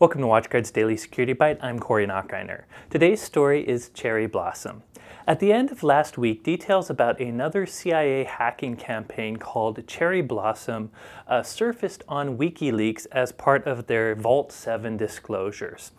Welcome to WatchGuard's Daily Security Bite. I'm Corey Knockreiner. Today's story is Cherry Blossom. At the end of last week, details about another CIA hacking campaign called Cherry Blossom uh, surfaced on WikiLeaks as part of their Vault 7 disclosures.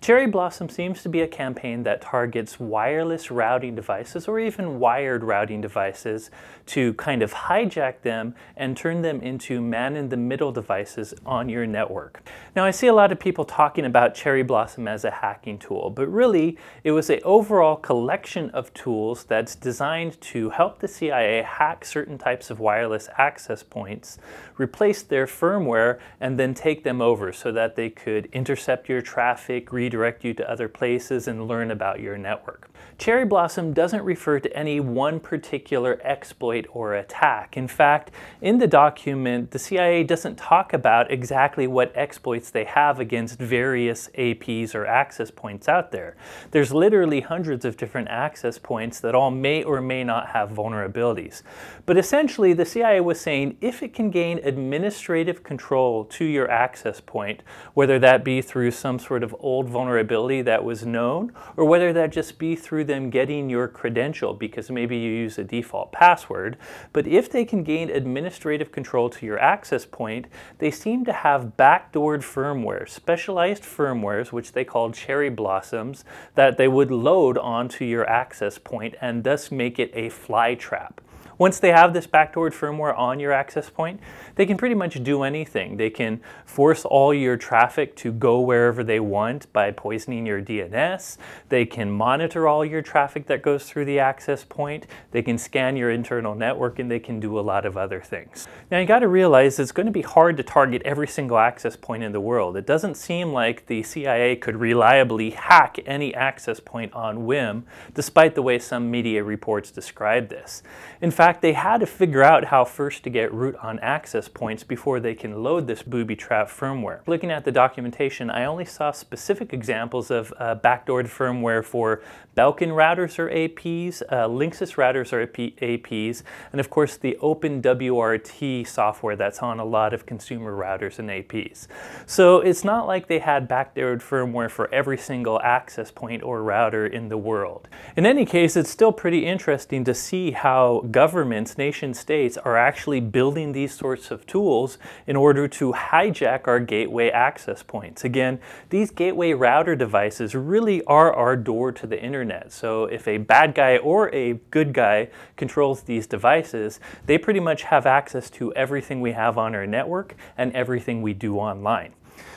Cherry Blossom seems to be a campaign that targets wireless routing devices or even wired routing devices to kind of hijack them and turn them into man in the middle devices on your network. Now, I see a lot of people talking about Cherry Blossom as a hacking tool, but really it was an overall collection of tools that's designed to help the CIA hack certain types of wireless access points, replace their firmware, and then take them over so that they could intercept your traffic, redirect you to other places, and learn about your network. Cherry Blossom doesn't refer to any one particular exploit or attack. In fact, in the document, the CIA doesn't talk about exactly what exploits they have against various APs or access points out there. There's literally hundreds of different access access points that all may or may not have vulnerabilities. But essentially, the CIA was saying if it can gain administrative control to your access point, whether that be through some sort of old vulnerability that was known, or whether that just be through them getting your credential because maybe you use a default password, but if they can gain administrative control to your access point, they seem to have backdoored firmware, specialized firmwares, which they called cherry blossoms, that they would load onto your access access point and thus make it a fly trap. Once they have this backdoored firmware on your access point, they can pretty much do anything. They can force all your traffic to go wherever they want by poisoning your DNS. They can monitor all your traffic that goes through the access point. They can scan your internal network and they can do a lot of other things. Now you gotta realize it's gonna be hard to target every single access point in the world. It doesn't seem like the CIA could reliably hack any access point on whim, despite the way some media reports describe this. In fact, fact, they had to figure out how first to get root on access points before they can load this booby trap firmware. Looking at the documentation, I only saw specific examples of uh, backdoored firmware for Belkin routers or APs, uh, Linksys routers or AP APs, and of course the OpenWRT software that's on a lot of consumer routers and APs. So it's not like they had backdoored firmware for every single access point or router in the world. In any case, it's still pretty interesting to see how government governments, nation states, are actually building these sorts of tools in order to hijack our gateway access points. Again, these gateway router devices really are our door to the internet. So if a bad guy or a good guy controls these devices, they pretty much have access to everything we have on our network and everything we do online.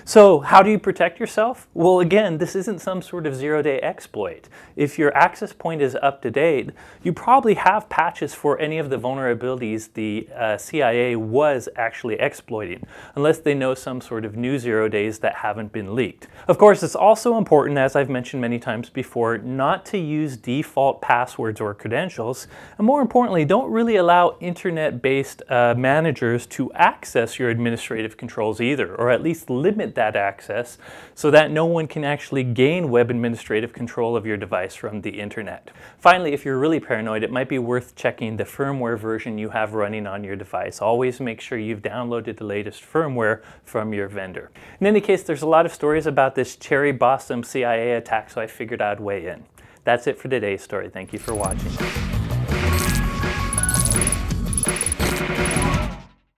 So how do you protect yourself? Well, again, this isn't some sort of zero-day exploit. If your access point is up to date, you probably have patches for any of the vulnerabilities the uh, CIA was actually exploiting, unless they know some sort of new zero days that haven't been leaked. Of course, it's also important, as I've mentioned many times before, not to use default passwords or credentials, and more importantly, don't really allow internet-based uh, managers to access your administrative controls either, or at least limit that access so that no one can actually gain web administrative control of your device from the internet. Finally, if you're really paranoid, it might be worth checking the firmware version you have running on your device. Always make sure you've downloaded the latest firmware from your vendor. In any case, there's a lot of stories about this cherry blossom CIA attack, so I figured I'd weigh in. That's it for today's story. Thank you for watching.